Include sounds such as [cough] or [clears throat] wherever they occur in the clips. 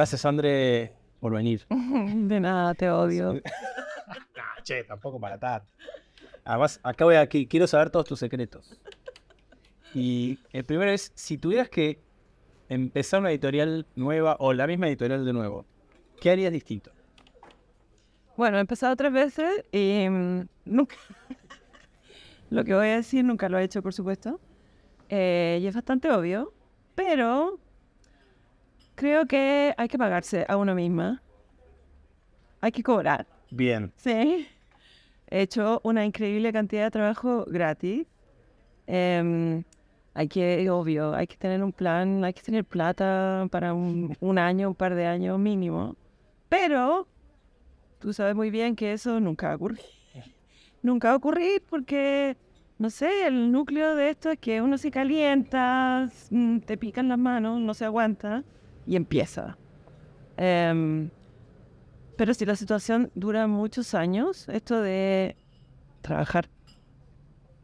Gracias, André, por venir. [laughs] De nada, te odio. [laughs] che, tampoco para tanto. Además, acá voy aquí, quiero saber todos tus secretos. Y el primero es, si tuvieras que empezar una editorial nueva o la misma editorial de nuevo, ¿qué harías distinto? Bueno, he empezado tres veces y mm, nunca... [laughs] lo que voy a decir nunca lo he hecho, por supuesto. Eh, y es bastante obvio, pero creo que hay que pagarse a uno misma. Hay que cobrar. Bien. Sí. He hecho una increíble cantidad de trabajo gratis. Em, hay que, obvio, hay que tener un plan, hay que tener plata para un, un año, un par de años mínimo. Pero tú sabes muy bien que eso nunca va a ocurrir. [laughs] Nunca va a ocurrir porque, no sé, el núcleo de esto es que uno se calienta, mm, te pican las manos, no se aguanta y empieza. Em, pero si la situación dura muchos años, esto de trabajar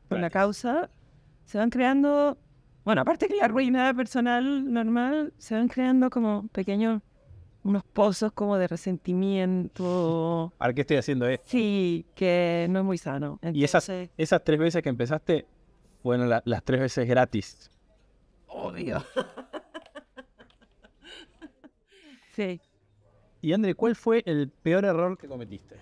con la causa, se van creando, bueno, aparte que la ruina personal normal, se van creando como pequeños, unos pozos como de resentimiento. ¿Para qué estoy haciendo esto? Sí, que no es muy sano. y esas, esas tres veces que empezaste, bueno, las tres veces gratis. Obvio. [laughs] Sí. Y André, ¿cuál fue el peor error que cometiste?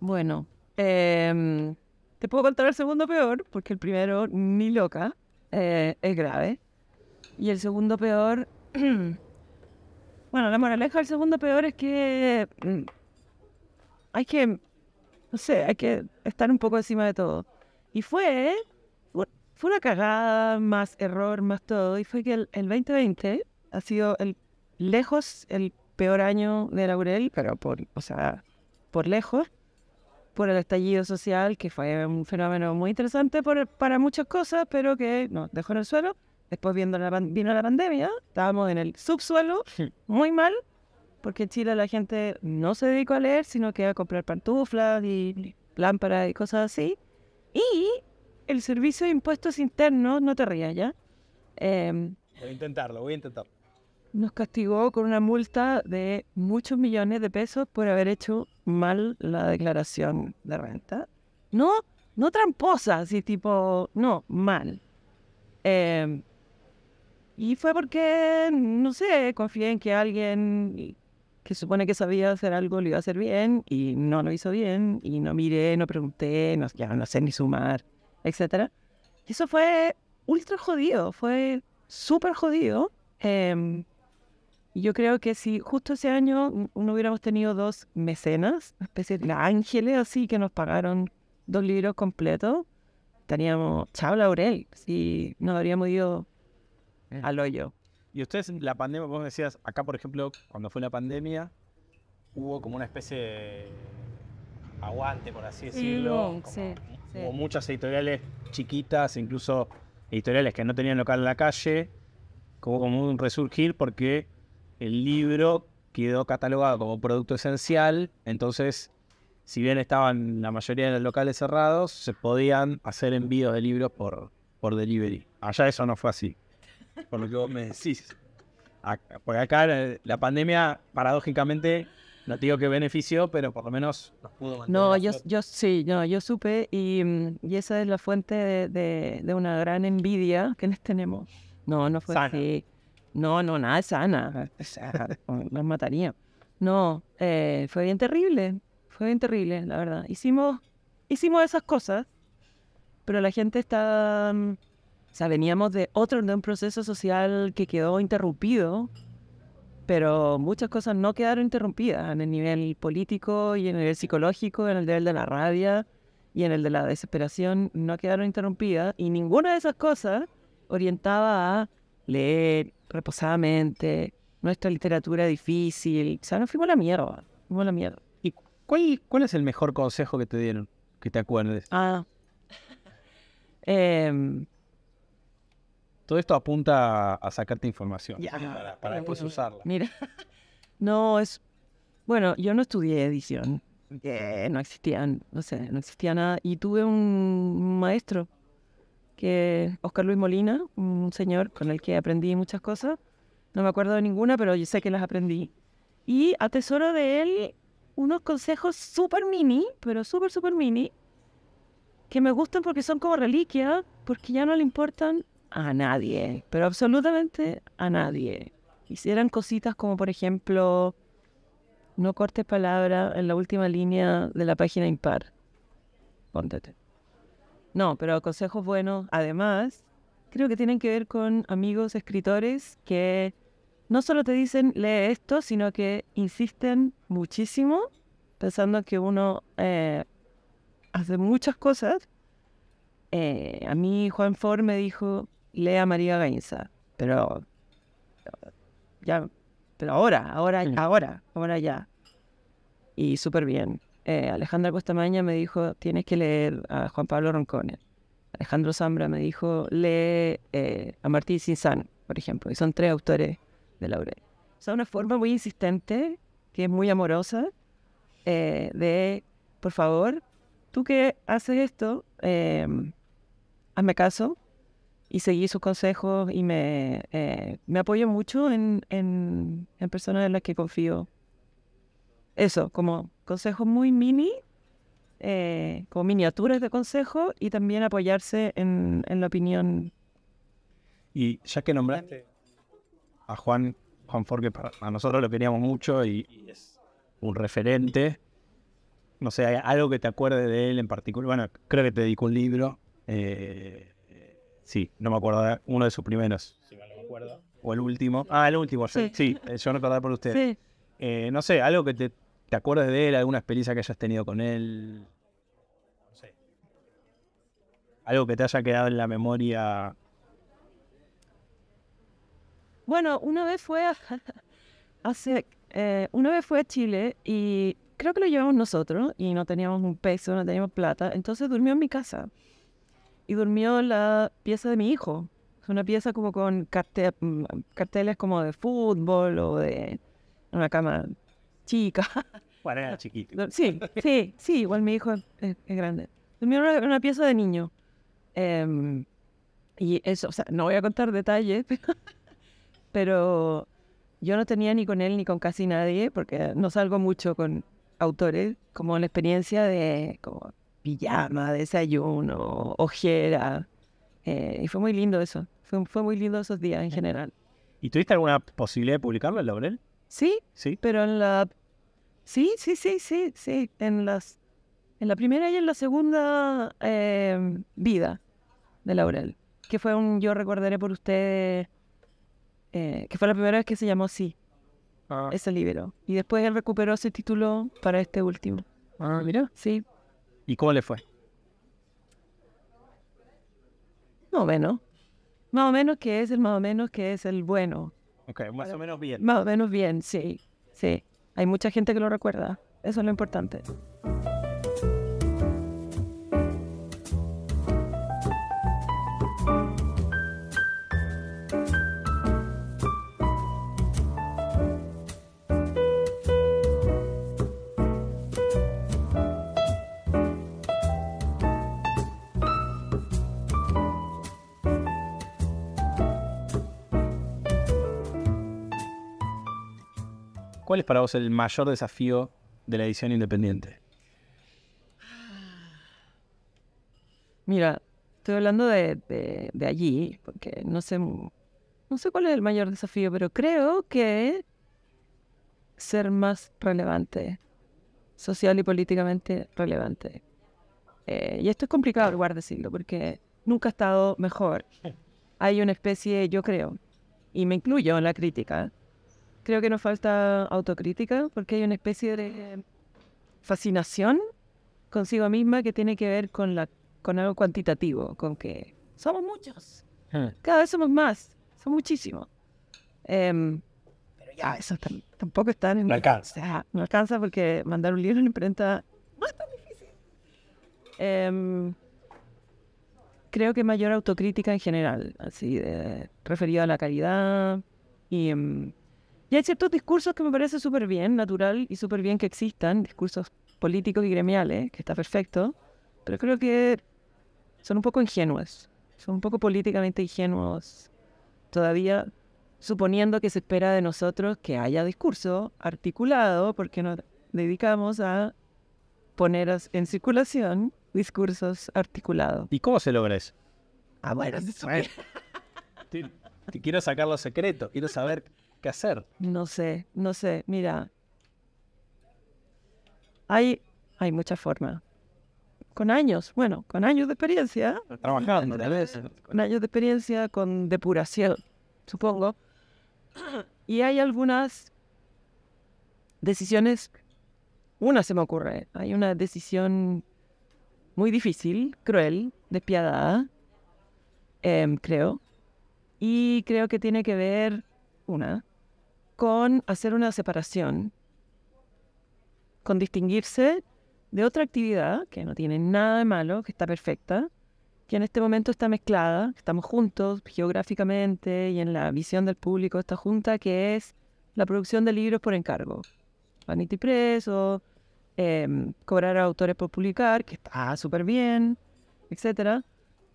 Bueno, em, te puedo contar el segundo peor, porque el primero, ni loca, eh, es grave. Y el segundo peor, [clears throat] bueno, la moraleja del segundo peor es que mm, hay que, no sé, hay que estar un poco encima de todo. Y fue, fue una cagada, más error, más todo. Y fue que el, el 2020 ha sido el, lejos el peor año de Laurel, pero por, o sea, por lejos, por el estallido social, que fue un fenómeno muy interesante por, para muchas cosas, pero que nos dejó en el suelo. Después viendo la, vino la pandemia, estábamos en el subsuelo, hmm. muy mal, porque en Chile la gente no se dedicó a leer, sino que a comprar pantuflas y lámparas y cosas así. Y el servicio de impuestos internos, no te rías ya. Em, voy a intentarlo, voy a intentarlo nos castigó con una multa de muchos millones de pesos por haber hecho mal la declaración de renta. No, no tramposa, así tipo, no, mal. Em, y fue porque, no sé, confié en que alguien que supone que sabía hacer algo lo iba a hacer bien y no lo hizo bien y no miré, no pregunté, no, no sé ni sumar, etc. Eso fue ultra jodido, fue súper jodido. Eh, yo creo que si justo ese año no hubiéramos tenido dos mecenas, una especie de ángeles así que nos pagaron dos libros completos, teníamos, chao laurel, y nos habríamos ido al hoyo. Y ustedes, la pandemia, vos decías, acá por ejemplo, cuando fue la pandemia, hubo como una especie de aguante, por así decirlo. Sí, hubo muchas editoriales chiquitas, incluso editoriales que no tenían local en la calle, como un resurgir porque el libro quedó catalogado como producto esencial, entonces, si bien estaban la mayoría de los locales cerrados, se podían hacer envíos de libros por, por delivery. Allá eso no fue así, por lo que vos me decís. Acá, porque acá la pandemia, paradójicamente, no te digo que benefició, pero por lo menos nos pudo mantener. No, yo, yo sí, no, yo supe y, mm, y, esa es la fuente de, de, una gran envidia que les tenemos. No, no fue así. No, no, nada es sana. nos ah. mataría. No, eh, fue bien terrible. Fue bien terrible, la verdad. Hicimos, hicimos esas cosas, pero la gente está... Mm, o sea, veníamos de otro, de un proceso social que quedó interrumpido, pero muchas cosas no quedaron interrumpidas en el nivel político y en el nivel psicológico, en el nivel de la rabia y en el de la desesperación, no quedaron interrumpidas. Y ninguna de esas cosas orientaba a leer reposadamente nuestra literatura difícil. O sea, nos fuimos a la mierda, fuimos a la mierda. ¿Y cuál, cuál es el mejor consejo que te dieron, que te acuerdes? Ah. [laughs] Em. Todo esto apunta a, sacarte información para, después usarla. Mira, [laughs] no, es... Bueno, yo no estudié edición. Que no existían, no sé, no existía nada. Y tuve un maestro que Oscar Luis Molina, un señor con el que aprendí muchas cosas. No me acuerdo de ninguna, pero yo sé que las aprendí. Y atesoro de él unos consejos súper mini, pero súper, súper mini, que me gustan porque son como reliquias, porque ya no le importan a nadie, pero absolutamente a nadie. Hicieran cositas como, por ejemplo, no cortes palabra en la última línea de la página impar. Póntete. No, pero consejos buenos, además, creo que tienen que ver con amigos escritores que no solo te dicen lee esto, sino que insisten muchísimo, pensando que uno eh, hace muchas cosas. Eh, a mí Juan Ford me dijo, lee a María Gainza, pero ya, pero ahora, ahora, ahora, ahora ya. Y súper bien eh, Alejandra Costamaña me dijo, tienes que leer a Juan Pablo Roncones. Alejandro Zambra me dijo, lee eh, a Martín Cinzano, por ejemplo. Y son tres autores de Laurel. O una forma muy insistente, que es muy amorosa, eh, de, por favor, tú que haces esto, em, hazme caso, y seguí sus consejos y eh, me, apoyo mucho en, en, en, personas en las que confío. Eso, como consejos muy mini, eh, como miniaturas de consejo, y también apoyarse en, la opinión. Y ya que nombraste a Juan, Juan Ford, a nosotros lo queríamos mucho y, es un referente, no sé, algo que te acuerde de él en particular. Bueno, creo que te dedico un libro. Eh, sí, no me acuerdo, uno de sus primeros. O el último. Ah, el último, sí. Eh, yo no acordaba por usted. Eh, no sé, algo que te ¿Te acuerdas de él? ¿Alguna experiencia que hayas tenido con él? No sé. Algo que te haya quedado en la memoria. Bueno, una vez fue a, [laughs] hace, eh, una vez a Chile y creo que lo llevamos nosotros y no teníamos un peso, no teníamos plata, entonces durmió en mi casa y durmió la pieza de mi hijo. Es una pieza como con mm, carteles como de fútbol o de una cama chica. Bueno, [laughs] era chiquito. Sí, sí, sí, igual mi hijo es, grande. Durmió en una, pieza de niño. Em, y eso, o sea, no voy a contar detalles, [laughs] pero yo no tenía ni con él ni con casi nadie, porque no salgo mucho con autores, como la experiencia de como pijama, desayuno, ojera. Eh, y fue muy lindo eso. Fue, muy lindo esos días en eh. general. ¿Y tuviste alguna posibilidad de publicarlo en Laurel? Sí, sí, pero en la Sí, sí, sí, sí, sí. En, las, en la primera y en la segunda em, vida de Laurel, que fue un Yo recordaré por usted, eh, que fue la primera vez que se llamó Sí, ah. ese libro. Y después él recuperó ese título para este último. Ah, mira. Sí. ¿Y cómo le fue? Más o menos. Más o menos que es el más o menos que es el bueno. Ok, más o menos bien. Más o menos bien, sí. Sí. Hay mucha gente que lo recuerda. Eso es lo importante. ¿Cuál es para vos el mayor desafío de la edición independiente? Mira, estoy hablando de, allí, porque no sé, no sé cuál es el mayor desafío, pero creo que ser más relevante, social y políticamente relevante. Eh, y esto es complicado lugar decirlo, porque nunca ha estado mejor. [laughs] Hay una especie, yo creo, y me incluyo en la crítica, creo que nos falta autocrítica porque hay una especie de fascinación consigo misma que tiene que ver con, la, con algo cuantitativo, con que somos muchos, hmm. cada vez somos más, Somos muchísimos. Em, pero ya, eso tampoco está en... No alcanza. no alcanza porque mandar un libro en imprenta no es tan difícil. Em, creo que mayor autocrítica en general, así, de, referido a la calidad y... Em, y hay ciertos discursos que me parece súper bien, natural y súper bien que existan, discursos políticos y gremiales, que está perfecto, pero creo que son un poco ingenuos, son un poco políticamente ingenuos todavía, suponiendo que se espera de nosotros que haya discurso articulado, porque nos dedicamos a poner en circulación discursos articulados. ¿Y cómo se logra eso? Ah, bueno, quiero sacar los secretos, quiero saber qué hacer. No sé, no sé. Mira, hay, hay mucha forma. Con años, bueno, con años de experiencia. Trabajando, tal vez. Con años de experiencia, con depuración, supongo. Y hay algunas decisiones. Una se me ocurre. Hay una decisión muy difícil, cruel, despiadada, em, creo. Y creo que tiene que ver, una, con hacer una separación, con distinguirse de otra actividad que no tiene nada de malo, que está perfecta, que en este momento está mezclada, estamos juntos geográficamente y en la visión del público está junta, que es la producción de libros por encargo. Vanity Press o em, cobrar a autores por publicar, que está súper bien, etc.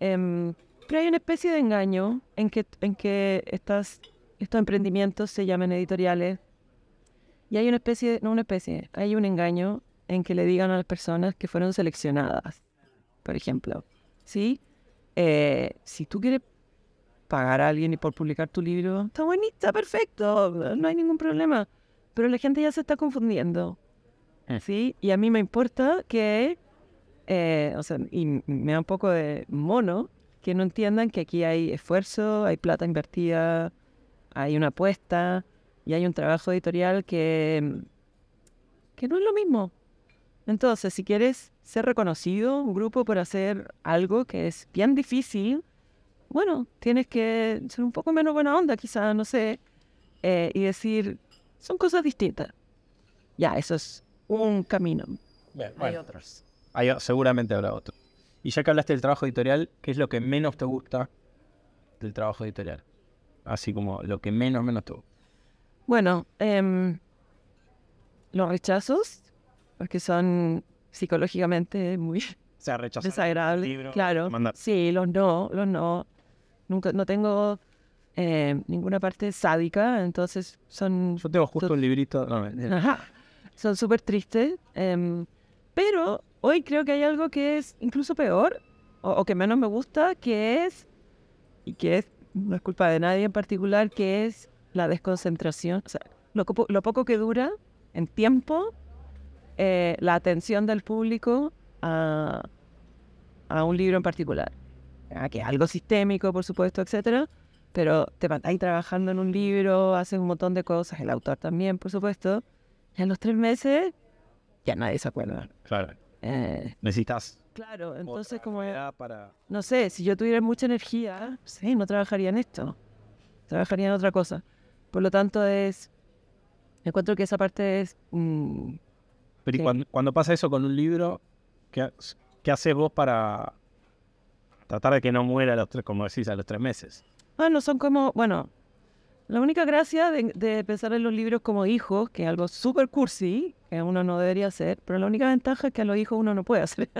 Em, pero hay una especie de engaño en que, en que estás estos emprendimientos se llaman editoriales y hay una especie, no una especie, hay un engaño en que le digan a las personas que fueron seleccionadas, por ejemplo. ¿Sí? Eh, si tú quieres pagar a alguien y por publicar tu libro, está buenita, perfecto, no hay ningún problema. Pero la gente ya se está confundiendo. Eh. ¿Sí? Y a mí me importa que, eh, o sea, y me da un poco de mono que no entiendan que aquí hay esfuerzo, hay plata invertida, hay una apuesta y hay un trabajo editorial que, que no es lo mismo. Entonces, si quieres ser reconocido, un grupo por hacer algo que es bien difícil, bueno, tienes que ser un poco menos buena onda, quizás, no sé, eh, y decir, son cosas distintas. Ya, eso es un camino. hay otros. seguramente habrá otros. Y ya que hablaste del trabajo editorial, ¿qué es lo que menos te gusta del trabajo editorial? así como lo que menos, menos tuvo. Bueno, em, los rechazos, porque son psicológicamente muy desagradables. claro, sí, los no, los no. Nunca, no tengo em, ninguna parte sádica, entonces son... Yo tengo justo un librito... Ajá, son súper tristes, em, pero hoy creo que hay algo que es incluso peor, o, o que menos me gusta, que es, y que es no es culpa de nadie en particular, que es la desconcentración. O sea, lo, poco que dura en tiempo eh, la atención del público a, un libro en particular. Que es algo sistémico, por supuesto, etcétera, pero te ahí trabajando en un libro, haces un montón de cosas, el autor también, por supuesto, y los tres meses ya nadie se acuerda. Claro. Eh, Necesitas Claro, entonces como... Para... No sé, si yo tuviera mucha energía, sí, no trabajaría en esto, trabajaría en otra cosa. Por lo tanto, es... Encuentro que esa parte es... Mm, Pero cuando, pasa eso con un libro, ¿qué, qué haces vos para tratar de que no muera a los tres, como decís, a los tres meses? Ah, no son como, bueno, la única gracia de, pensar en los libros como hijos, que es algo súper cursi, que uno no debería hacer, pero la única ventaja es que a los hijos uno no puede hacer.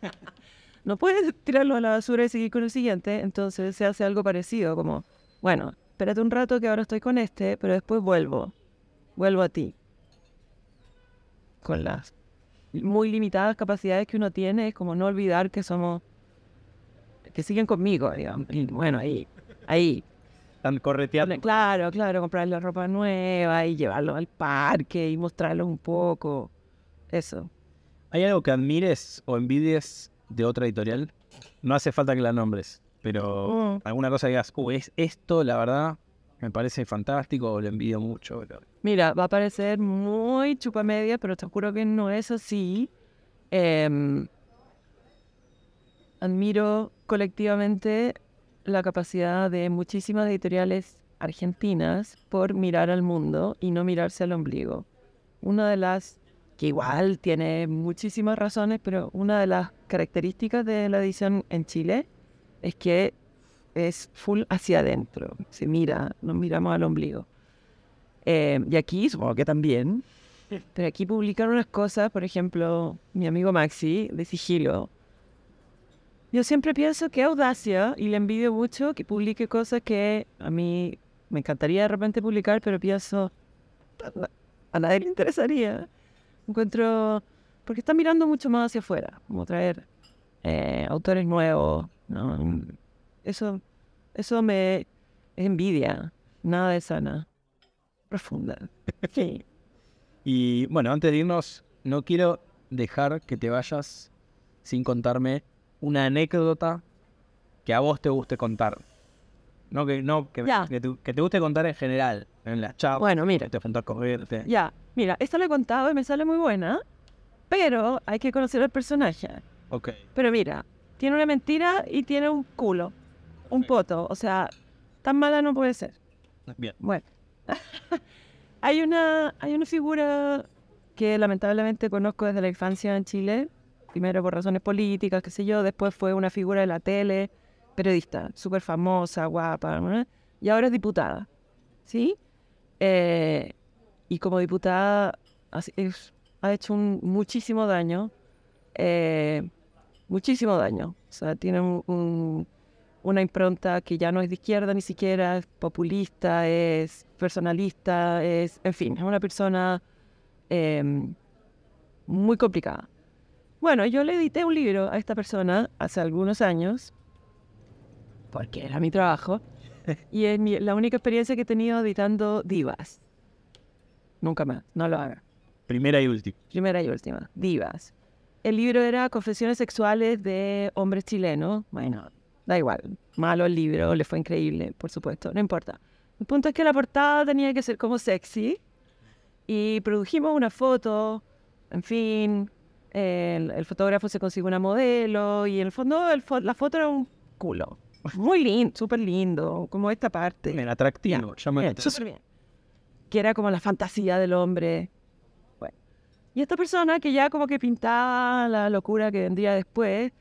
[laughs] no puede tirarlo a la basura y seguir con el siguiente, entonces se hace algo parecido, como, bueno, espérate un rato que ahora estoy con este, pero después vuelvo, vuelvo a ti. Con las muy limitadas capacidades que uno tiene, es como no olvidar que somos, que siguen conmigo, digamos, bueno, ahí, ahí, Claro, claro, comprarle la ropa nueva y llevarlo al parque y mostrarlo un poco. Eso. ¿Hay algo que admires o envidies de otra editorial? No hace falta que la nombres, pero mm. alguna cosa que digas, es esto, la verdad, me parece fantástico o lo envidio mucho. Mira, va a parecer muy chupa media, pero te juro que no es así. Em, admiro colectivamente la capacidad de muchísimas editoriales argentinas por mirar al mundo y no mirarse al ombligo. Una de las, que igual tiene muchísimas razones, pero una de las características de la edición en Chile es que es full hacia adentro, se mira, nos miramos al ombligo. Eh, y aquí supongo que también, [laughs] pero aquí publican unas cosas, por ejemplo, mi amigo Maxi de Sigilo, yo siempre pienso que audacia y le envidio mucho que publique cosas que a mí me encantaría de repente publicar, pero pienso, a nadie le interesaría. Encuentro, porque está mirando mucho más hacia afuera, como traer eh, autores nuevos. Mm. Eso, eso me es envidia, nada de sana, profunda. Sí. [laughs] Y bueno, antes de irnos, no quiero dejar que te vayas sin contarme una anécdota que a vos te guste contar. No que no que, te, guste contar en general, en la chat. Bueno, mira. te Ya, mira, esto lo he contado y me sale muy buena, pero hay que conocer al personaje. Ok. Pero mira, tiene una mentira y tiene un culo, un poto. O sea, tan mala no puede ser. Bien. Bueno. [laughs] hay, una, hay una figura que lamentablemente conozco desde la infancia en Chile, primero por razones políticas, qué sé yo, después fue una figura de la tele, periodista, súper famosa, guapa, y ahora es diputada, ¿sí? Eh, y como diputada ha hecho un muchísimo daño, eh, muchísimo daño, o sea, tiene una impronta que ya no es de izquierda ni siquiera, es populista, es personalista, es, en fin, es una persona eh, muy complicada. Bueno, yo le edité un libro a esta persona hace algunos años, porque era mi trabajo, [laughs] y es la única experiencia que he tenido editando divas. Nunca más, no lo haga. Primera y última. Primera y última, divas. El libro era Confesiones sexuales de hombres chilenos. Bueno, da igual, malo el libro, le fue increíble, por supuesto, no importa. El punto es que la portada tenía que ser como sexy y produjimos una foto, en fin, el, fotógrafo se consigue una modelo y en el fondo la foto era un culo. Muy lindo, súper lindo, como esta parte. Bien, atractivo, ya, me Súper bien. Que era como la fantasía del hombre. Bueno. Y esta persona que ya como que pintaba la locura que vendría después,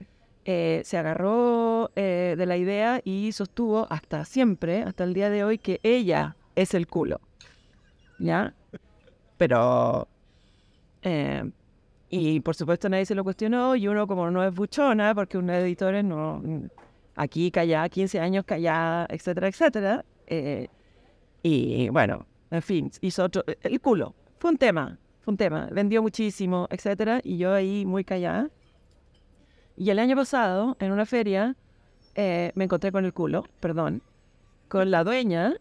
eh, se agarró eh, de la idea y sostuvo hasta siempre, hasta el día de hoy, que ella es el culo. ¿Ya? Pero eh, y por supuesto nadie se lo cuestionó y uno como no es buchona, porque un editor no, aquí callada, 15 años callada, etcétera, etcétera. Eh, y bueno, en fin, hizo otro, el culo, fue un tema, fue un tema, vendió muchísimo, etcétera, y yo ahí muy callada. Y el año pasado, en una feria, eh, me encontré con el culo, perdón, con la dueña.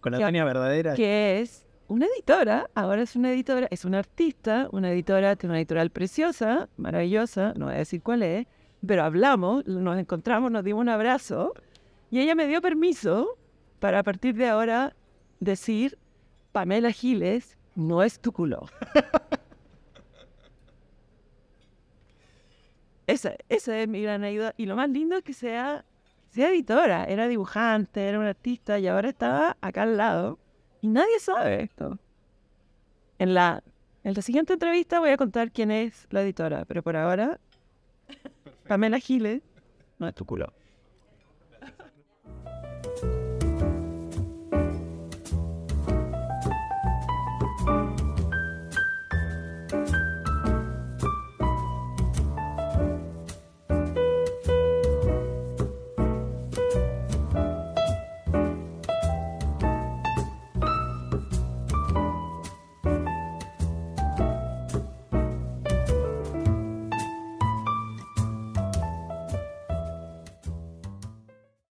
Con la dueña verdadera. Que es una editora, ahora es una editora, es una artista, una editora, tiene una editorial preciosa, maravillosa, no voy a decir cuál es, pero hablamos, nos encontramos, nos dimos un abrazo y ella me dio permiso para a partir de ahora decir, Pamela Giles no es tu culo. [laughs] esa, es mi gran ayuda y lo más lindo es que sea, sea editora, era dibujante, era un artista y ahora estaba acá al lado nadie sabe esto. En la, en la siguiente entrevista voy a contar quién es la editora, pero por ahora, [laughs] Pamela Giles. No es tu culo.